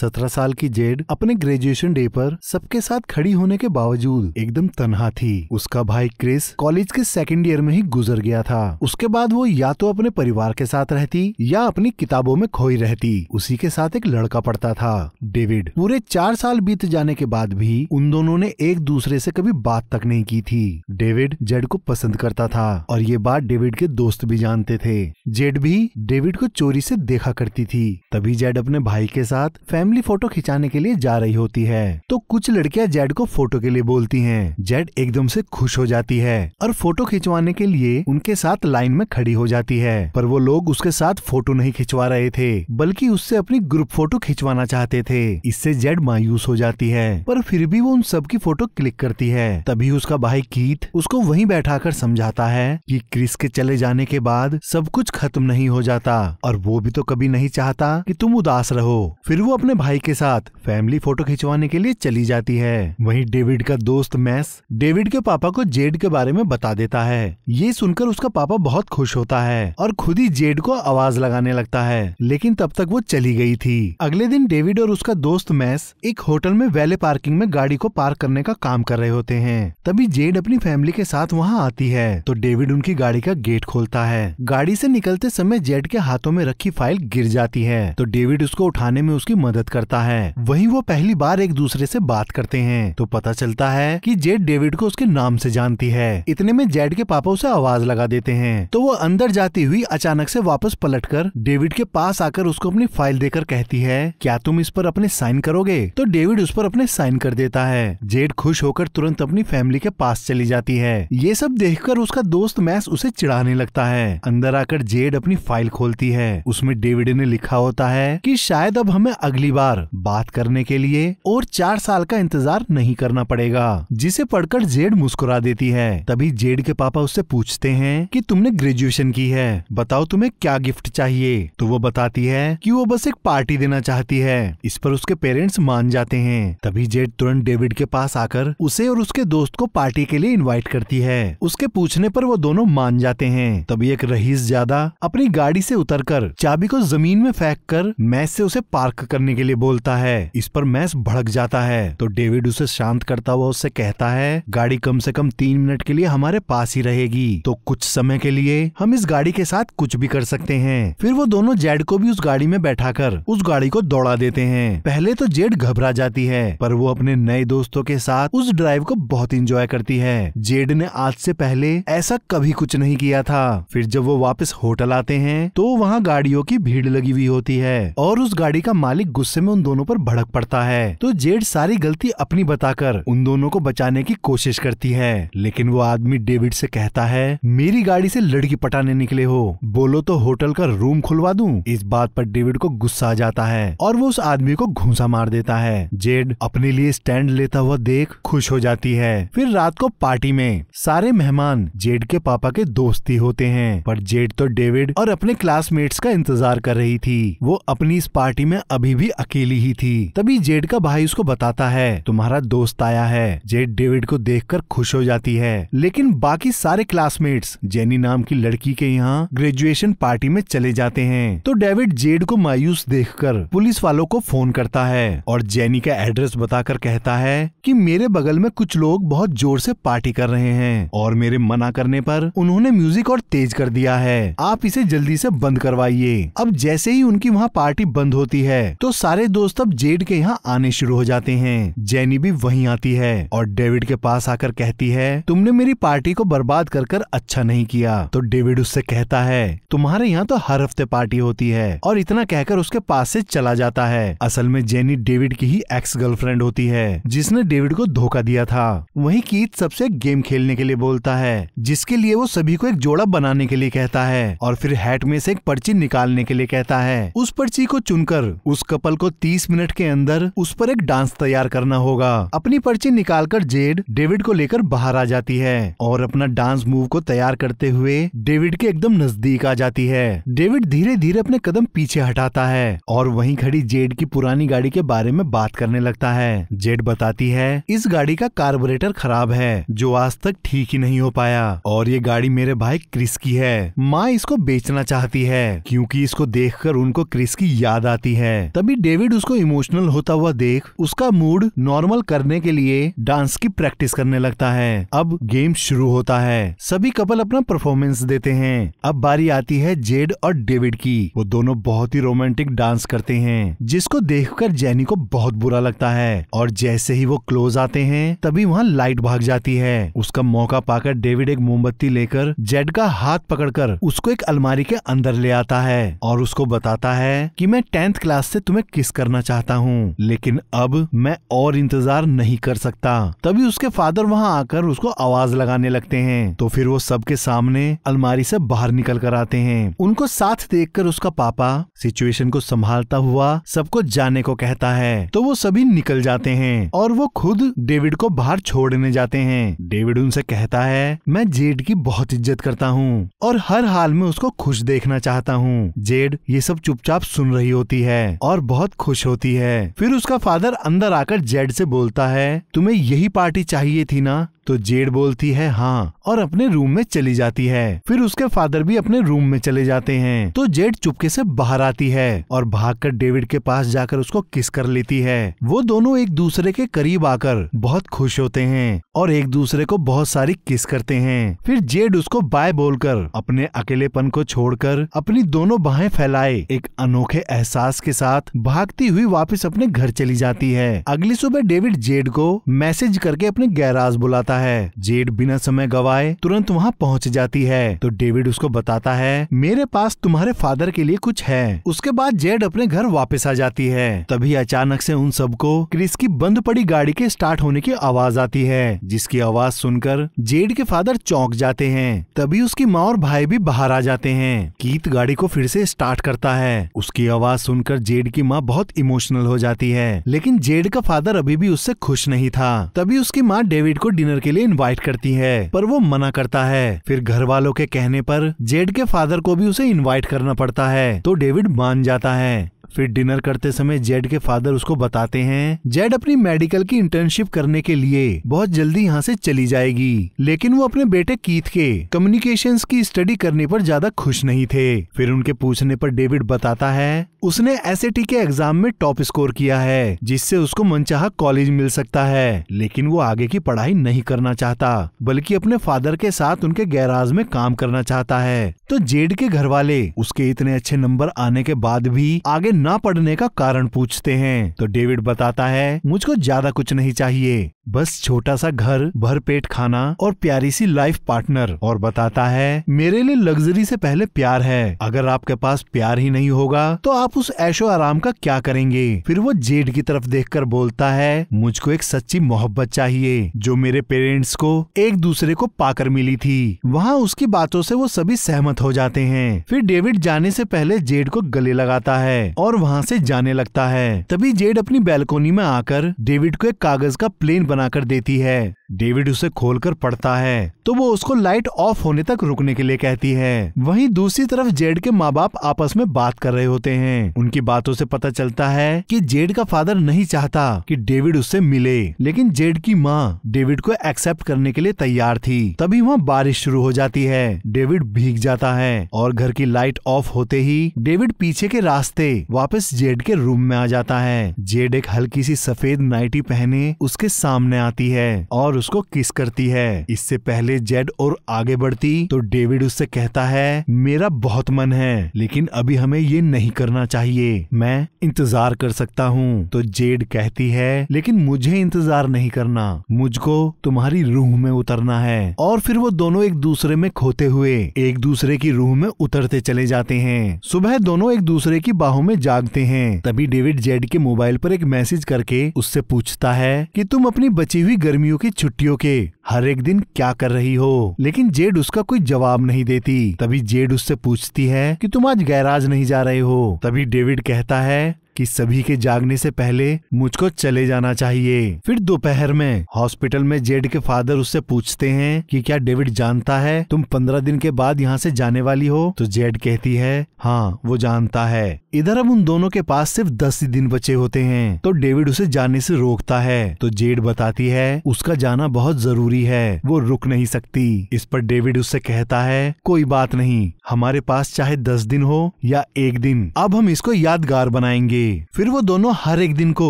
सत्रह साल की जेड अपने ग्रेजुएशन डे पर सबके साथ खड़ी होने के बावजूद एकदम तनहा थी उसका भाई क्रिस कॉलेज के सेकेंड ईयर में ही गुजर गया था उसके बाद वो या तो अपने परिवार के साथ रहती या अपनी किताबों में खोई रहती उसी के साथ एक लड़का पढ़ता था डेविड पूरे चार साल बीत जाने के बाद भी उन दोनों ने एक दूसरे से कभी बात तक नहीं की थी डेविड जेड को पसंद करता था और ये बात डेविड के दोस्त भी जानते थे जेड भी डेविड को चोरी से देखा करती थी तभी जेड अपने भाई के साथ फैमिली फैमिली फोटो खिंचाने के लिए जा रही होती है तो कुछ लड़कियां जेड को फोटो के लिए बोलती हैं। जेड एकदम से खुश हो जाती है और फोटो खिंचवाने के लिए उनके साथ लाइन में खड़ी हो जाती है पर वो लोग उसके साथ फोटो नहीं खिंचवा रहे थे बल्कि उससे अपनी ग्रुप फोटो खिंचवाना चाहते थे इससे जेड मायूस हो जाती है पर फिर भी वो उन सबकी फोटो क्लिक करती है तभी उसका भाई कीत उसको वहीं बैठाकर समझाता है कि क्रिस के चले जाने के बाद सब कुछ खत्म नहीं हो जाता और वो भी तो कभी नहीं चाहता कि तुम उदास रहो फिर वो अपने भाई के साथ फैमिली फोटो खिंचवाने के लिए चली जाती है वहीं डेविड का दोस्त मैस डेविड के पापा को जेड के बारे में बता देता है ये सुनकर उसका पापा बहुत खुश होता है और खुद ही जेड को आवाज लगाने लगता है लेकिन तब तक वो चली गई थी अगले दिन डेविड और उसका दोस्त मैस एक होटल में वैले पार्किंग में गाड़ी को पार्क करने का काम कर रहे होते हैं तभी जेड अपनी फैमिली के साथ वहाँ आती है तो डेविड उनकी गाड़ी का गेट खोलता है गाड़ी से निकलते समय जेड के हाथों में रखी फाइल गिर जाती है तो डेविड उसको उठाने में उसकी मदद मदद करता है वहीं वो पहली बार एक दूसरे से बात करते हैं तो पता चलता है कि जेड डेविड को उसके नाम से जानती है इतने में जेड के पापा उसे आवाज लगा देते हैं तो वो अंदर जाती हुई अचानक से वापस पलट कर डेविड के पास आकर उसको अपनी फाइल देकर कहती है क्या तुम इस पर अपने साइन करोगे तो डेविड उस पर अपने साइन कर देता है जेड खुश होकर तुरंत अपनी फैमिली के पास चली जाती है ये सब देख उसका दोस्त मैस उसे चिढ़ाने लगता है अंदर आकर जेड अपनी फाइल खोलती है उसमें डेविड ने लिखा होता है कि शायद अब हमें अगली बार बात करने के लिए और चार साल का इंतजार नहीं करना पड़ेगा जिसे पढ़कर जेड मुस्कुरा देती है तभी जेड के पापा उससे पूछते हैं कि तुमने ग्रेजुएशन की है बताओ तुम्हें क्या गिफ्ट चाहिए तो वो बताती है कि वो बस एक पार्टी देना चाहती है इस पर उसके पेरेंट्स मान जाते हैं तभी जेड तुरंत डेविड के पास आकर उसे और उसके दोस्त को पार्टी के लिए इन्वाइट करती है उसके पूछने पर वो दोनों मान जाते हैं तभी एक रहीस ज्यादा अपनी गाड़ी से उतरकर चाबी को जमीन में फेंक कर मैच से उसे पार्क करने के लिए बोलता है इस पर मैस भड़क जाता है तो डेविड उसे शांत करता हुआ उससे कहता है गाड़ी कम से कम तीन मिनट के लिए हमारे पास ही रहेगी तो कुछ समय के लिए हम इस गाड़ी के साथ कुछ भी कर सकते हैं फिर वो दोनों जेड को भी उस गाड़ी में बैठा कर उस गाड़ी को दौड़ा देते हैं पहले तो जेड घबरा जाती है पर वो अपने नए दोस्तों के साथ उस ड्राइव को बहुत इंजॉय करती है जेड ने आज से पहले ऐसा कभी कुछ नहीं किया था फिर जब वो वापस होटल आते हैं तो वहाँ गाड़ियों की भीड़ लगी हुई होती है और उस गाड़ी का मालिक गुस्सा गुस्से में उन दोनों पर भड़क पड़ता है तो जेड सारी गलती अपनी बताकर उन दोनों को बचाने की कोशिश करती है लेकिन वो आदमी डेविड से कहता है मेरी गाड़ी से लड़की पटाने निकले हो बोलो तो होटल का रूम खुलवा दूं इस बात पर डेविड को गुस्सा आ जाता है और वो उस आदमी को घूसा मार देता है जेड अपने लिए स्टैंड लेता हुआ देख खुश हो जाती है फिर रात को पार्टी में सारे मेहमान जेड के पापा के दोस्ती होते हैं पर जेड तो डेविड और अपने क्लासमेट्स का इंतजार कर रही थी वो अपनी इस पार्टी में अभी भी अकेली ही थी तभी जेड का भाई उसको बताता है तुम्हारा दोस्त आया है जेड डेविड को देख खुश हो जाती है लेकिन बाकी सारे क्लासमेट्स जेनी नाम की लड़की के यहाँ ग्रेजुएशन पार्टी में चले जाते हैं तो डेविड जेड को मायूस देख पुलिस वालों को फोन करता है और जेनी का एड्रेस बताकर कहता है कि मेरे बगल में कुछ लोग बहुत जोर से पार्टी कर रहे हैं और मेरे मना करने पर उन्होंने म्यूजिक और तेज कर दिया है आप इसे जल्दी से बंद करवाइए अब जैसे ही उनकी वहाँ पार्टी बंद होती है तो सारे दोस्त अब जेड के यहाँ आने शुरू हो जाते हैं जेनी भी वहीं आती है और डेविड के पास आकर कहती है तुमने मेरी पार्टी को बर्बाद कर कर अच्छा नहीं किया तो डेविड उससे कहता है तुम्हारे यहाँ तो हर हफ्ते पार्टी होती है और इतना कहकर उसके पास से चला जाता है असल में जेनी डेविड की ही एक्स गर्लफ्रेंड होती है जिसने डेविड को धोखा दिया था वही कीत सबसे गेम खेलने के लिए बोलता है जिसके लिए वो सभी को एक जोड़ा बनाने के लिए कहता है और फिर हैट में से एक पर्ची निकालने के लिए कहता है उस पर्ची को चुनकर उस कपल को 30 मिनट के अंदर उस पर एक डांस तैयार करना होगा अपनी पर्ची निकालकर जेड डेविड को लेकर बाहर आ जाती है और अपना डांस मूव को तैयार करते हुए डेविड के एकदम नजदीक आ जाती है डेविड धीरे धीरे अपने कदम पीछे हटाता है और वही खड़ी जेड की पुरानी गाड़ी के बारे में बात करने लगता है जेड बताती है इस गाड़ी का कार्बोरेटर खराब है जो आज तक ठीक ही नहीं हो पाया और ये गाड़ी मेरे भाई क्रिस की है माँ इसको बेचना चाहती है क्योंकि इसको देखकर उनको क्रिस की याद आती है तभी डेविड उसको इमोशनल होता हुआ देख उसका मूड नॉर्मल करने के लिए डांस की प्रैक्टिस करने लगता है अब गेम शुरू होता है सभी कपल अपना परफॉर्मेंस देते हैं अब बारी आती है जेड और डेविड की वो दोनों बहुत ही रोमांटिक डांस करते हैं जिसको देखकर जैनी को बहुत बुरा लगता है और जैसे ही वो क्लोज आते हैं तभी वहाँ लाइट भाग जाती है उसका मौका पाकर डेविड एक मोमबत्ती लेकर जेड का हाथ पकड़कर उसको एक अलमारी के अंदर ले आता है और उसको बताता है कि मैं टेंथ क्लास से तुम्हें किस करना चाहता हूँ लेकिन अब मैं और इंतजार नहीं कर सकता तभी उसके फादर वहाँ आकर उसको आवाज लगाने लगते हैं तो फिर वो सबके सामने अलमारी से बाहर निकल कर आते हैं उनको साथ देखकर उसका पापा सिचुएशन को संभालता हुआ सबको जाने को कहता है तो वो सभी निकल जाते हैं और वो खुद डेविड को बाहर छोड़ने जाते हैं डेविड उनसे कहता है मैं जेड की बहुत इज्जत करता हूँ और हर हाल में उसको खुश देखना चाहता हूँ जेड ये सब चुपचाप सुन रही होती है और बहुत बहुत खुश होती है फिर उसका फादर अंदर आकर जेड से बोलता है तुम्हें यही पार्टी चाहिए थी ना तो जेड बोलती है हाँ और अपने रूम में चली जाती है फिर उसके फादर भी अपने रूम में चले जाते हैं तो जेड चुपके से बाहर आती है और भागकर डेविड के पास जाकर उसको किस कर लेती है वो दोनों एक दूसरे के करीब आकर बहुत खुश होते हैं और एक दूसरे को बहुत सारी किस करते हैं फिर जेड उसको बाय बोलकर अपने अकेलेपन को छोड़कर अपनी दोनों बाहें फैलाए एक अनोखे एहसास के साथ भागती हुई वापस अपने घर चली जाती है अगली सुबह डेविड जेड को मैसेज करके अपने गैराज बुलाता करता है जेड बिना समय गवाए तुरंत वहाँ पहुँच जाती है तो डेविड उसको बताता है मेरे पास तुम्हारे फादर के लिए कुछ है उसके बाद जेड अपने घर वापस आ जाती है तभी अचानक से उन सबको क्रिस की बंद पड़ी गाड़ी के स्टार्ट होने की आवाज आती है जिसकी आवाज सुनकर जेड के फादर चौंक जाते हैं तभी उसकी माँ और भाई भी बाहर आ जाते हैं कीत गाड़ी को फिर से स्टार्ट करता है उसकी आवाज सुनकर जेड की माँ बहुत इमोशनल हो जाती है लेकिन जेड का फादर अभी भी उससे खुश नहीं था तभी उसकी माँ डेविड को डिनर के लिए इनवाइट करती है पर वो मना करता है फिर घर वालों के कहने पर जेड के फादर को भी उसे इनवाइट करना पड़ता है तो डेविड मान जाता है फिर डिनर करते समय जेड के फादर उसको बताते हैं जेड अपनी मेडिकल की इंटर्नशिप करने के लिए बहुत जल्दी यहाँ से चली जाएगी लेकिन वो अपने बेटे कीथ के कम्युनिकेशंस की स्टडी करने पर ज्यादा खुश नहीं थे फिर उनके पूछने पर डेविड बताता है उसने एस के एग्जाम में टॉप स्कोर किया है जिससे उसको मनचाहा कॉलेज मिल सकता है लेकिन वो आगे की पढ़ाई नहीं करना चाहता बल्कि अपने फादर के साथ उनके गैराज में काम करना चाहता है तो जेड के घर वाले उसके इतने अच्छे नंबर आने के बाद भी आगे न पढ़ने का कारण पूछते हैं तो डेविड बताता है मुझको ज्यादा कुछ नहीं चाहिए बस छोटा सा घर भर पेट खाना और प्यारी सी लाइफ पार्टनर और बताता है मेरे लिए लग्जरी से पहले प्यार है अगर आपके पास प्यार ही नहीं होगा तो आप उस ऐशो आराम का क्या करेंगे फिर वो जेड की तरफ देख बोलता है मुझको एक सच्ची मोहब्बत चाहिए जो मेरे पेरेंट्स को एक दूसरे को पाकर मिली थी वहाँ उसकी बातों से वो सभी सहमत हो जाते हैं फिर डेविड जाने से पहले जेड को गले लगाता है और वहाँ से जाने लगता है तभी जेड अपनी बैलकोनी में आकर डेविड को एक कागज का प्लेन बनाकर देती है डेविड उसे खोलकर पढ़ता है तो वो उसको लाइट ऑफ होने तक रुकने के लिए कहती है वहीं दूसरी तरफ जेड के माँ बाप आपस में बात कर रहे होते हैं उनकी बातों से पता चलता है कि जेड का फादर नहीं चाहता कि डेविड उससे मिले लेकिन जेड की माँ डेविड को एक्सेप्ट करने के लिए तैयार थी तभी वहाँ बारिश शुरू हो जाती है डेविड भीग जाता है और घर की लाइट ऑफ होते ही डेविड पीछे के रास्ते वापस जेड के रूम में आ जाता है जेड एक हल्की सी सफेद नाइटी पहने उसके सामने आती है और उसको किस करती है इससे पहले जेड और आगे बढ़ती तो डेविड उससे कहता है मेरा बहुत मन है लेकिन अभी हमें ये नहीं करना चाहिए मैं इंतजार कर सकता हूँ तो जेड कहती है लेकिन मुझे इंतजार नहीं करना मुझको तुम्हारी रूह में उतरना है और फिर वो दोनों एक दूसरे में खोते हुए एक दूसरे की रूह में उतरते चले जाते हैं सुबह दोनों एक दूसरे की बाहों में जागते हैं तभी डेविड जेड के मोबाइल पर एक मैसेज करके उससे पूछता है कि तुम अपनी बची हुई गर्मियों की छुट्टियों के हर एक दिन क्या कर रही हो लेकिन जेड उसका कोई जवाब नहीं देती तभी जेड उससे पूछती है कि तुम आज गैराज नहीं जा रहे हो तभी डेविड कहता है कि सभी के जागने से पहले मुझको चले जाना चाहिए फिर दोपहर में हॉस्पिटल में जेड के फादर उससे पूछते हैं कि क्या डेविड जानता है तुम पंद्रह दिन के बाद यहाँ से जाने वाली हो तो जेड कहती है हाँ वो जानता है इधर अब उन दोनों के पास सिर्फ दस ही दिन बचे होते हैं तो डेविड उसे जाने से रोकता है तो जेड बताती है उसका जाना बहुत जरूरी है वो रुक नहीं सकती इस पर डेविड उससे कहता है कोई बात नहीं हमारे पास चाहे दस दिन हो या एक दिन अब हम इसको यादगार बनाएंगे फिर वो दोनों हर एक दिन को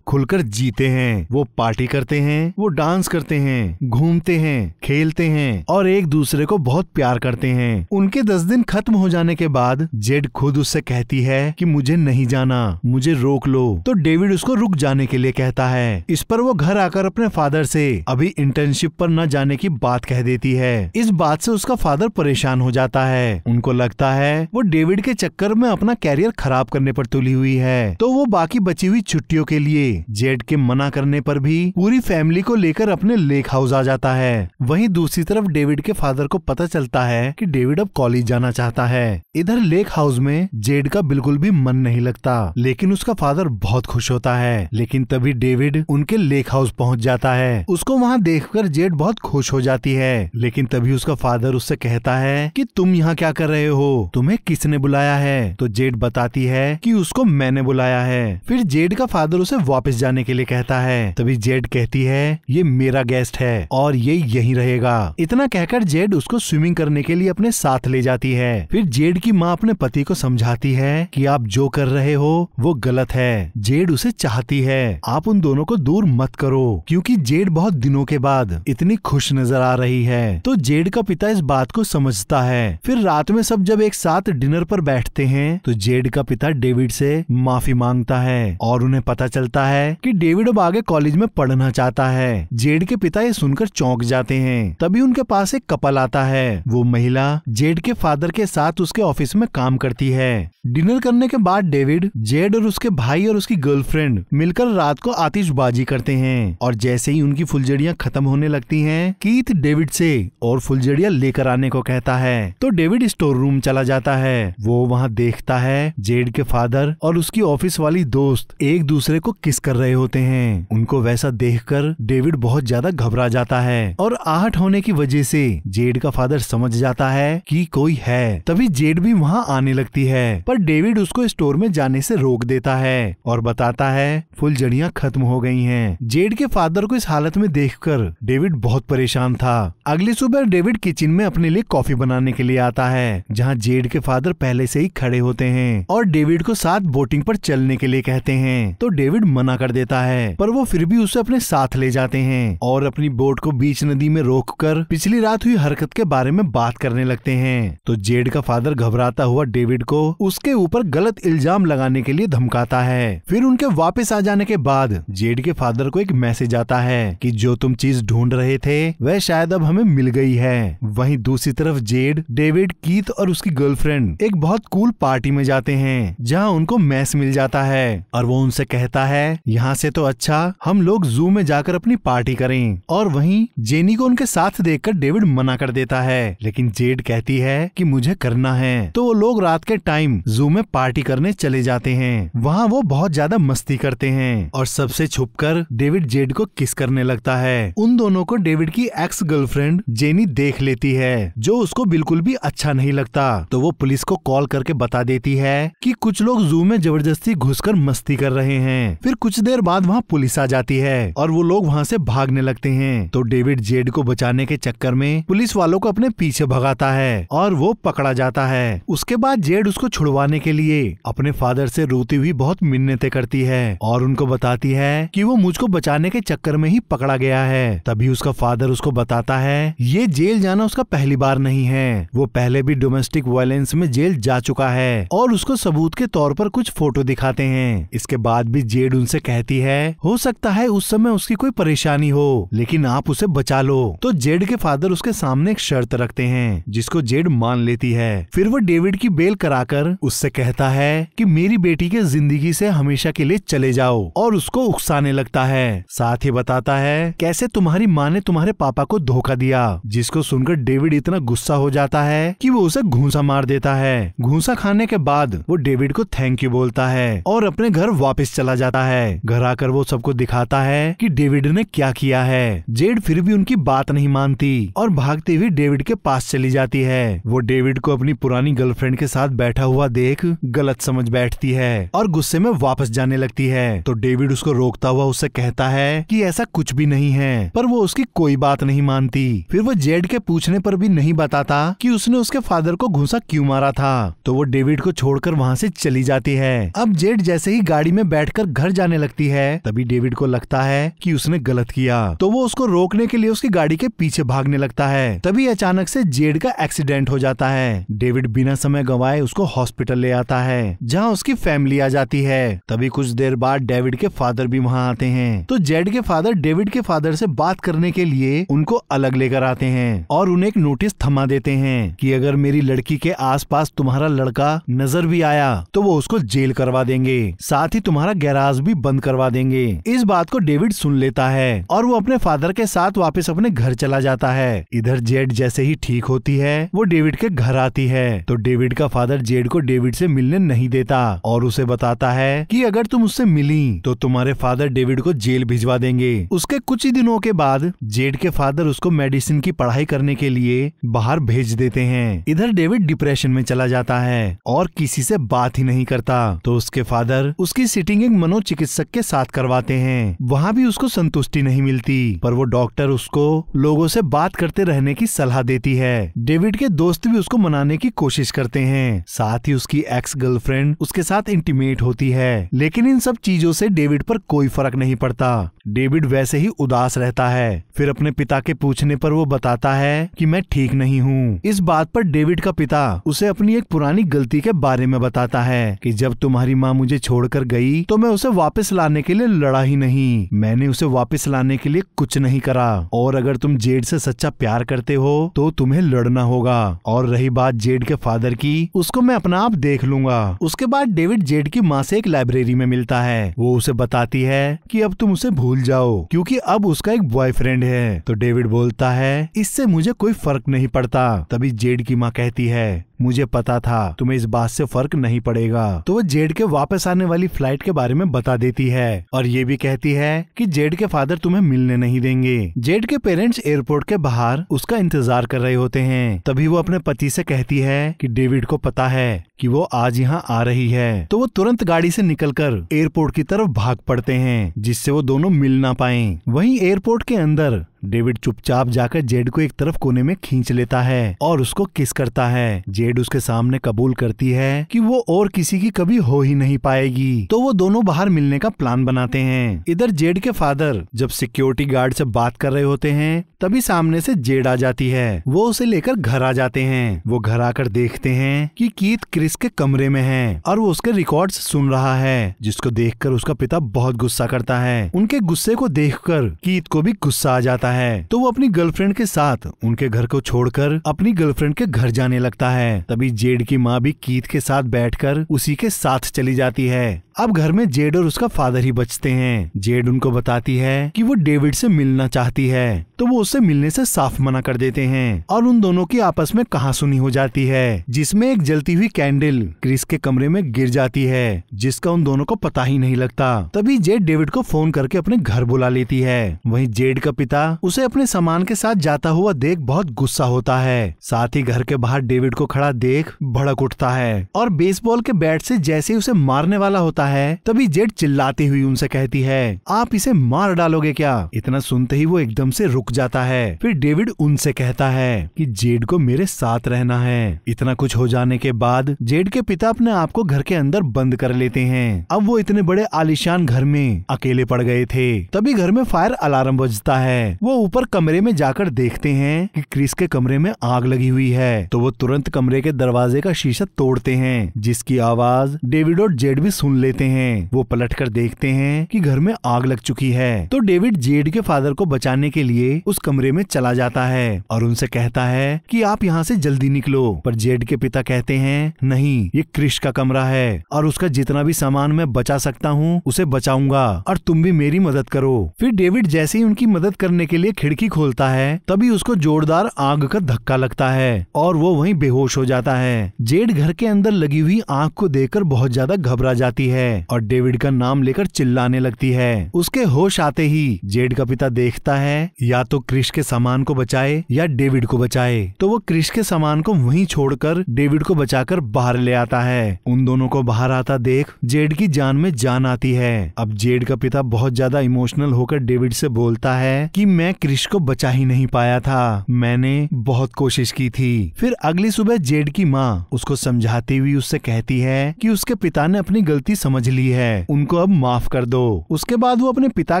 खुलकर जीते हैं वो पार्टी करते हैं वो डांस करते हैं घूमते हैं खेलते हैं और एक दूसरे को बहुत प्यार करते हैं उनके दस दिन खत्म हो जाने के बाद जेड खुद उससे कहती है कि मुझे नहीं जाना मुझे रोक लो तो डेविड उसको रुक जाने के लिए कहता है इस पर वो घर आकर अपने फादर से अभी इंटर्नशिप पर न जाने की बात कह देती है इस बात से उसका फादर परेशान हो जाता है उनको लगता है वो डेविड के चक्कर में अपना कैरियर खराब करने पर तुली हुई है तो तो वो बाकी बची हुई छुट्टियों के लिए जेड के मना करने पर भी पूरी फैमिली को लेकर अपने लेक हाउस आ जाता है वहीं दूसरी तरफ डेविड के फादर को पता चलता है कि डेविड अब कॉलेज जाना चाहता है इधर लेक हाउस में जेड का बिल्कुल भी मन नहीं लगता लेकिन उसका फादर बहुत खुश होता है लेकिन तभी डेविड उनके लेक हाउस पहुँच जाता है उसको वहाँ देख जेड बहुत खुश हो जाती है लेकिन तभी उसका फादर उससे कहता है कि तुम यहाँ क्या कर रहे हो तुम्हें किसने बुलाया है तो जेड बताती है कि उसको मैंने बुलाया आया है फिर जेड का फादर उसे वापस जाने के लिए कहता है तभी जेड कहती है ये मेरा गेस्ट है और ये यही रहेगा इतना कहकर जेड उसको स्विमिंग करने के लिए अपने साथ ले जाती है फिर जेड की माँ अपने पति को समझाती है कि आप जो कर रहे हो वो गलत है जेड उसे चाहती है आप उन दोनों को दूर मत करो क्योंकि जेड बहुत दिनों के बाद इतनी खुश नजर आ रही है तो जेड का पिता इस बात को समझता है फिर रात में सब जब एक साथ डिनर पर बैठते हैं तो जेड का पिता डेविड से माफी मांग मांगता है और उन्हें पता चलता है कि डेविड अब आगे कॉलेज में पढ़ना चाहता है जेड के पिता ये सुनकर चौंक जाते हैं तभी उनके पास एक कपल आता है वो महिला जेड के फादर के साथ उसके ऑफिस में काम करती है डिनर करने के बाद डेविड जेड और उसके भाई और उसकी गर्लफ्रेंड मिलकर रात को आतिशबाजी करते हैं और जैसे ही उनकी फुलझड़ियाँ खत्म होने लगती है कीथ डेविड से और फुलझड़िया लेकर आने को कहता है तो डेविड स्टोर रूम चला जाता है वो वहाँ देखता है जेड के फादर और उसकी ऑफिस ऑफिस वाली दोस्त एक दूसरे को किस कर रहे होते हैं उनको वैसा देखकर डेविड बहुत ज्यादा घबरा जाता है और आहट होने की वजह से जेड का फादर समझ जाता है कि कोई है तभी जेड भी वहाँ आने लगती है पर डेविड उसको स्टोर में जाने से रोक देता है और बताता है फुलझड़ियाँ खत्म हो गई हैं। जेड के फादर को इस हालत में देखकर डेविड बहुत परेशान था अगली सुबह डेविड किचन में अपने लिए कॉफी बनाने के लिए आता है जहाँ जेड के फादर पहले से ही खड़े होते हैं और डेविड को साथ बोटिंग पर चल चलने के लिए कहते हैं तो डेविड मना कर देता है पर वो फिर भी उसे अपने साथ ले जाते हैं और अपनी बोट को बीच नदी में रोक कर पिछली रात हुई हरकत के बारे में बात करने लगते हैं तो जेड का फादर घबराता हुआ डेविड को उसके ऊपर गलत इल्जाम लगाने के लिए धमकाता है फिर उनके वापस आ जाने के बाद जेड के फादर को एक मैसेज आता है कि जो तुम चीज ढूंढ रहे थे वह शायद अब हमें मिल गई है वहीं दूसरी तरफ जेड डेविड कीथ और उसकी गर्लफ्रेंड एक बहुत कूल पार्टी में जाते हैं जहां उनको मैस मिल जाता जाता है और वो उनसे कहता है यहाँ से तो अच्छा हम लोग जू में जाकर अपनी पार्टी करें और वहीं जेनी को उनके साथ देखकर डेविड मना कर देता है लेकिन जेड कहती है कि मुझे करना है तो वो लोग रात के टाइम जू में पार्टी करने चले जाते हैं वहाँ वो बहुत ज्यादा मस्ती करते हैं और सबसे छुप डेविड जेड को किस करने लगता है उन दोनों को डेविड की एक्स गर्लफ्रेंड जेनी देख लेती है जो उसको बिल्कुल भी अच्छा नहीं लगता तो वो पुलिस को कॉल करके बता देती है कि कुछ लोग जू में जबरदस्ती घुसकर मस्ती कर रहे हैं फिर कुछ देर बाद वहाँ पुलिस आ जाती है और वो लोग वहाँ से भागने लगते हैं तो डेविड जेड को बचाने के चक्कर में पुलिस वालों को अपने पीछे भगाता है और वो पकड़ा जाता है उसके बाद जेड उसको छुड़वाने के लिए अपने फादर से रोती हुई बहुत मिन्नते करती है और उनको बताती है कि वो मुझको बचाने के चक्कर में ही पकड़ा गया है तभी उसका फादर उसको बताता है ये जेल जाना उसका पहली बार नहीं है वो पहले भी डोमेस्टिक वायलेंस में जेल जा चुका है और उसको सबूत के तौर पर कुछ फोटो दिखा दिखाते हैं इसके बाद भी जेड उनसे कहती है हो सकता है उस समय उसकी कोई परेशानी हो लेकिन आप उसे बचा लो तो जेड के फादर उसके सामने एक शर्त रखते हैं जिसको जेड मान लेती है फिर वो डेविड की बेल कराकर उससे कहता है कि मेरी बेटी के जिंदगी से हमेशा के लिए चले जाओ और उसको उकसाने लगता है साथ ही बताता है कैसे तुम्हारी माँ ने तुम्हारे पापा को धोखा दिया जिसको सुनकर डेविड इतना गुस्सा हो जाता है कि वो उसे घूसा मार देता है घूसा खाने के बाद वो डेविड को थैंक यू बोलता है और अपने घर वापस चला जाता है घर आकर वो सबको दिखाता है कि डेविड ने क्या किया है जेड फिर भी उनकी बात नहीं मानती और भागते हुए डेविड के पास चली जाती है वो डेविड को अपनी पुरानी गर्लफ्रेंड के साथ बैठा हुआ देख गलत समझ बैठती है और गुस्से में वापस जाने लगती है तो डेविड उसको रोकता हुआ उससे कहता है कि ऐसा कुछ भी नहीं है पर वो उसकी कोई बात नहीं मानती फिर वो जेड के पूछने पर भी नहीं बताता कि उसने उसके फादर को घुसा क्यों मारा था तो वो डेविड को छोड़कर वहाँ से चली जाती है अब जेड जैसे ही गाड़ी में बैठकर घर जाने लगती है तभी डेविड को लगता है कि उसने गलत किया तो वो उसको रोकने के लिए उसकी गाड़ी के पीछे भागने लगता है तभी अचानक से जेड का एक्सीडेंट हो जाता है डेविड बिना समय गंवाए उसको हॉस्पिटल ले आता है जहाँ उसकी फैमिली आ जाती है तभी कुछ देर बाद डेविड के फादर भी वहाँ आते हैं तो जेड के फादर डेविड के फादर से बात करने के लिए उनको अलग लेकर आते हैं और उन्हें एक नोटिस थमा देते हैं कि अगर मेरी लड़की के आसपास तुम्हारा लड़का नजर भी आया तो वो उसको जेल करवा देंगे देंगे साथ ही तुम्हारा गैराज भी बंद करवा देंगे इस बात को डेविड सुन लेता है और वो अपने फादर के साथ वापस अपने घर चला जाता है इधर जेड जैसे ही ठीक होती है वो डेविड के घर आती है तो डेविड का फादर जेड को डेविड से मिलने नहीं देता और उसे बताता है कि अगर तुम उससे मिली तो तुम्हारे फादर डेविड को जेल भिजवा देंगे उसके कुछ ही दिनों के बाद जेड के फादर उसको मेडिसिन की पढ़ाई करने के लिए बाहर भेज देते हैं इधर डेविड डिप्रेशन में चला जाता है और किसी से बात ही नहीं करता तो उसके उसके फादर उसकी सीटिंग एक मनोचिकित्सक के साथ करवाते हैं वहाँ भी उसको संतुष्टि नहीं मिलती पर वो डॉक्टर उसको लोगों से बात करते रहने की सलाह देती है डेविड के दोस्त भी उसको मनाने की कोशिश करते हैं साथ ही उसकी एक्स गर्लफ्रेंड उसके साथ इंटीमेट होती है लेकिन इन सब चीजों से डेविड पर कोई फर्क नहीं पड़ता डेविड वैसे ही उदास रहता है फिर अपने पिता के पूछने पर वो बताता है कि मैं ठीक नहीं हूँ इस बात पर डेविड का पिता उसे अपनी एक पुरानी गलती के बारे में बताता है कि जब तुम्हारी माँ मुझे छोड़कर गई तो मैं उसे वापस लाने के लिए लड़ा ही नहीं मैंने उसे वापस लाने के लिए कुछ नहीं करा और अगर तुम जेड से सच्चा प्यार करते हो तो तुम्हें लड़ना होगा और रही बात जेड के फादर की उसको मैं अपना आप देख लूंगा उसके बाद डेविड जेड की माँ से एक लाइब्रेरी में मिलता है वो उसे बताती है की अब तुम उसे भूल जाओ क्यूँकी अब उसका एक बॉयफ्रेंड है तो डेविड बोलता है इससे मुझे कोई फर्क नहीं पड़ता तभी जेड की माँ कहती है मुझे पता था तुम्हें इस बात से फर्क नहीं पड़ेगा तो वो जेड के वापस आने वाली फ्लाइट के बारे में बता देती है और ये भी कहती है कि जेड के फादर तुम्हें मिलने नहीं देंगे जेड के पेरेंट्स एयरपोर्ट के बाहर उसका इंतजार कर रहे होते हैं तभी वो अपने पति से कहती है कि डेविड को पता है कि वो आज यहाँ आ रही है तो वो तुरंत गाड़ी से निकलकर एयरपोर्ट की तरफ भाग पड़ते हैं जिससे वो दोनों मिल ना पाए वहीं एयरपोर्ट के अंदर डेविड चुपचाप जाकर जेड को एक तरफ कोने में खींच लेता है और उसको किस करता है जेड उसके सामने कबूल करती है कि वो और किसी की कभी हो ही नहीं पाएगी तो वो दोनों बाहर मिलने का प्लान बनाते हैं इधर जेड के फादर जब सिक्योरिटी गार्ड से बात कर रहे होते हैं तभी सामने से जेड आ जाती है वो उसे लेकर घर आ जाते हैं वो घर आकर देखते हैं कि कीत क्रिस पेरिस के कमरे में है और वो उसके रिकॉर्ड सुन रहा है जिसको देखकर उसका पिता बहुत गुस्सा करता है उनके गुस्से को देखकर कीत को भी गुस्सा आ जाता है तो वो अपनी गर्लफ्रेंड के साथ उनके घर को छोड़कर अपनी गर्लफ्रेंड के घर जाने लगता है तभी जेड की माँ भी कीत के साथ बैठकर उसी के साथ चली जाती है अब घर में जेड और उसका फादर ही बचते हैं जेड उनको बताती है कि वो डेविड से मिलना चाहती है तो वो उससे मिलने से साफ मना कर देते हैं और उन दोनों की आपस में कहा सुनी हो जाती है जिसमें एक जलती हुई कैंडी कैंडल क्रिस के कमरे में गिर जाती है जिसका उन दोनों को पता ही नहीं लगता तभी जेड डेविड को फोन करके अपने घर बुला लेती है वहीं जेड का पिता उसे अपने सामान के साथ जाता हुआ देख बहुत गुस्सा होता है साथ ही घर के बाहर डेविड को खड़ा देख भड़क उठता है और बेसबॉल के बैट से जैसे ही उसे मारने वाला होता है तभी जेड चिल्लाती हुई उनसे कहती है आप इसे मार डालोगे क्या इतना सुनते ही वो एकदम से रुक जाता है फिर डेविड उनसे कहता है कि जेड को मेरे साथ रहना है इतना कुछ हो जाने के बाद जेड के पिता अपने आप को घर के अंदर बंद कर लेते हैं अब वो इतने बड़े आलिशान घर में अकेले पड़ गए थे तभी घर में फायर अलार्म बजता है वो ऊपर कमरे में जाकर देखते हैं कि क्रिस के कमरे में आग लगी हुई है तो वो तुरंत कमरे के दरवाजे का शीशा तोड़ते हैं जिसकी आवाज डेविड और जेड भी सुन लेते हैं वो पलट कर देखते हैं कि घर में आग लग चुकी है तो डेविड जेड के फादर को बचाने के लिए उस कमरे में चला जाता है और उनसे कहता है कि आप यहाँ से जल्दी निकलो पर जेड के पिता कहते हैं नहीं ये क्रिश का कमरा है और उसका जितना भी सामान मैं बचा सकता हूँ उसे बचाऊंगा और तुम भी मेरी मदद करो फिर डेविड जैसे ही उनकी मदद करने के लिए खिड़की खोलता है तभी उसको जोरदार आग का धक्का लगता है और वो वहीं बेहोश हो जाता है जेड घर के अंदर लगी हुई आग को देखकर बहुत ज्यादा घबरा जाती है और डेविड का नाम लेकर चिल्लाने लगती है उसके होश आते ही जेड का पिता देखता है या तो क्रिश के सामान को बचाए या डेविड को बचाए तो वो क्रिश के सामान को वहीं छोड़कर डेविड को बचाकर बाहर बाहर ले आता है उन दोनों को बाहर आता देख जेड की जान में जान आती है अब जेड का पिता बहुत ज्यादा इमोशनल होकर डेविड से बोलता है कि मैं क्रिश को बचा ही नहीं पाया था मैंने बहुत कोशिश की थी फिर अगली सुबह जेड की माँ उसको समझाती हुई उससे कहती है कि उसके पिता ने अपनी गलती समझ ली है उनको अब माफ कर दो उसके बाद वो अपने पिता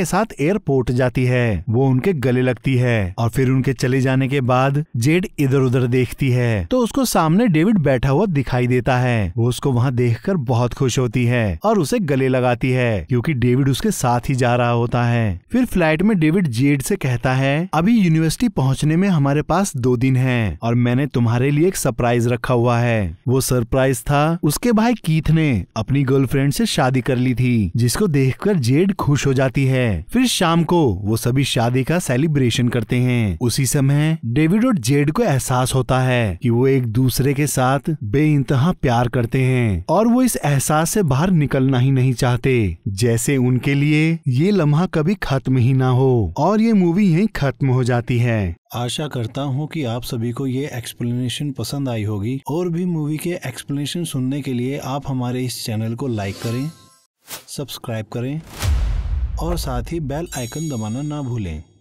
के साथ एयरपोर्ट जाती है वो उनके गले लगती है और फिर उनके चले जाने के बाद जेड इधर उधर देखती है तो उसको सामने डेविड बैठा हुआ दिखाई देता है वो उसको वहाँ देख बहुत खुश होती है और उसे गले लगाती है क्योंकि डेविड उसके साथ ही जा रहा होता है फिर फ्लाइट में डेविड जेड से कहता है अभी यूनिवर्सिटी पहुँचने में हमारे पास दो दिन है और मैंने तुम्हारे लिए एक सरप्राइज रखा हुआ है वो सरप्राइज था उसके भाई कीथ ने अपनी गर्लफ्रेंड से शादी कर ली थी जिसको देखकर जेड खुश हो जाती है फिर शाम को वो सभी शादी का सेलिब्रेशन करते हैं उसी समय डेविड और जेड को एहसास होता है कि वो एक दूसरे के साथ बे बेानतहा प्यार करते हैं और वो इस एहसास से बाहर निकलना ही नहीं चाहते जैसे उनके लिए ये लम्हा कभी खत्म ही ना हो और ये मूवी यही खत्म हो जाती है आशा करता हूँ कि आप सभी को ये एक्सप्लेनेशन पसंद आई होगी और भी मूवी के एक्सप्लेनेशन सुनने के लिए आप हमारे इस चैनल को लाइक करें सब्सक्राइब करें और साथ ही बेल आइकन दबाना ना भूलें